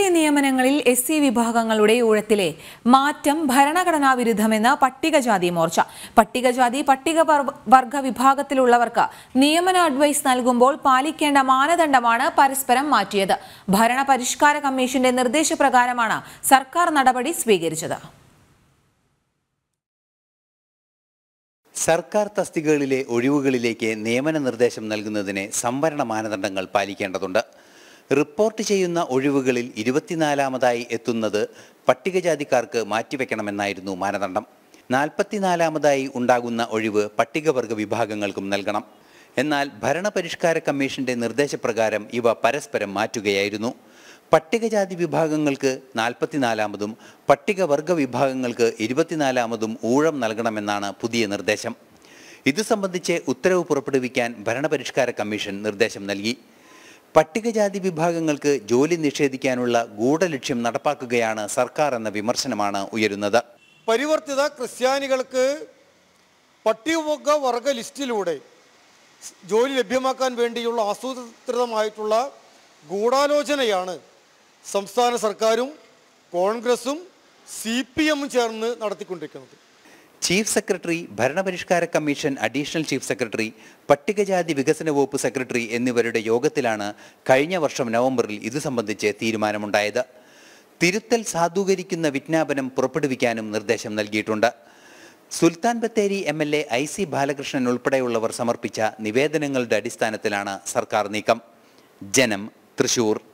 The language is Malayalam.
എസ് നിയമനങ്ങളിൽ എസ് സി വിഭാഗങ്ങളുടെ ഊഴത്തിലെ മാറ്റം ഭരണഘടനാ വിരുദ്ധമെന്ന് പട്ടികജാതി മോർച്ച പട്ടികജാതി പട്ടിക വർഗ വിഭാഗത്തിലുള്ളവർക്ക് നിയമന അഡ്വൈസ് നൽകുമ്പോൾ പാലിക്കേണ്ട മാനദണ്ഡമാണ് പരസ്പരം മാറ്റിയത് ഭരണ പരിഷ്കാര കമ്മീഷന്റെ നിർദ്ദേശപ്രകാരമാണ് സർക്കാർ നടപടി സ്വീകരിച്ചത് സർക്കാർ തസ്തികകളിലെ ഒഴിവുകളിലേക്ക് നിയമന നിർദ്ദേശം നൽകുന്നതിന് സംവരണ മാനദണ്ഡങ്ങൾ പാലിക്കേണ്ടതുണ്ട് റിപ്പോർട്ട് ചെയ്യുന്ന ഒഴിവുകളിൽ ഇരുപത്തിനാലാമതായി എത്തുന്നത് പട്ടികജാതിക്കാർക്ക് മാറ്റിവെക്കണമെന്നായിരുന്നു മാനദണ്ഡം നാൽപ്പത്തിനാലാമതായി ഉണ്ടാകുന്ന ഒഴിവ് പട്ടികവർഗ വിഭാഗങ്ങൾക്കും നൽകണം എന്നാൽ ഭരണപരിഷ്കാര കമ്മീഷന്റെ നിർദ്ദേശപ്രകാരം ഇവ പരസ്പരം മാറ്റുകയായിരുന്നു പട്ടികജാതി വിഭാഗങ്ങൾക്ക് നാൽപ്പത്തിനാലാമതും പട്ടികവർഗ വിഭാഗങ്ങൾക്ക് ഇരുപത്തിനാലാമതും ഊഴം നൽകണമെന്നാണ് പുതിയ നിർദ്ദേശം ഇത് സംബന്ധിച്ച് ഉത്തരവ് പുറപ്പെടുവിക്കാൻ ഭരണപരിഷ്കാര കമ്മീഷൻ നിർദ്ദേശം നൽകി പട്ടികജാതി വിഭാഗങ്ങൾക്ക് ജോലി നിഷേധിക്കാനുള്ള ഗൂഢലക്ഷ്യം നടപ്പാക്കുകയാണ് സർക്കാർ എന്ന വിമർശനമാണ് ഉയരുന്നത് പരിവർത്തിത ക്രിസ്ത്യാനികൾക്ക് പട്ടികവർഗ വർഗ ലിസ്റ്റിലൂടെ ജോലി ലഭ്യമാക്കാൻ വേണ്ടിയുള്ള ആസൂത്രിതമായിട്ടുള്ള ഗൂഢാലോചനയാണ് സംസ്ഥാന സർക്കാരും കോൺഗ്രസും സി പി എമ്മും ചേർന്ന് നടത്തിക്കൊണ്ടിരിക്കുന്നത് ചീഫ് സെക്രട്ടറി ഭരണപരിഷ്കാര കമ്മീഷൻ അഡീഷണൽ ചീഫ് സെക്രട്ടറി പട്ടികജാതി വികസന വകുപ്പ് സെക്രട്ടറി എന്നിവരുടെ യോഗത്തിലാണ് കഴിഞ്ഞ വർഷം നവംബറിൽ ഇത് സംബന്ധിച്ച് തീരുമാനമുണ്ടായത് തിരുത്തൽ സാധൂകരിക്കുന്ന വിജ്ഞാപനം പുറപ്പെടുവിക്കാനും നിർദ്ദേശം നൽകിയിട്ടുണ്ട് Sultan Bathery M L A I C Balakrishnan ഉൾപ്പെടെയുള്ളവർ സമർപ്പിച്ച നിവേദനങ്ങളുടെ അടിസ്ഥാനത്തിലാണ് സർക്കാർ നീക്കം ജനം തൃശൂർ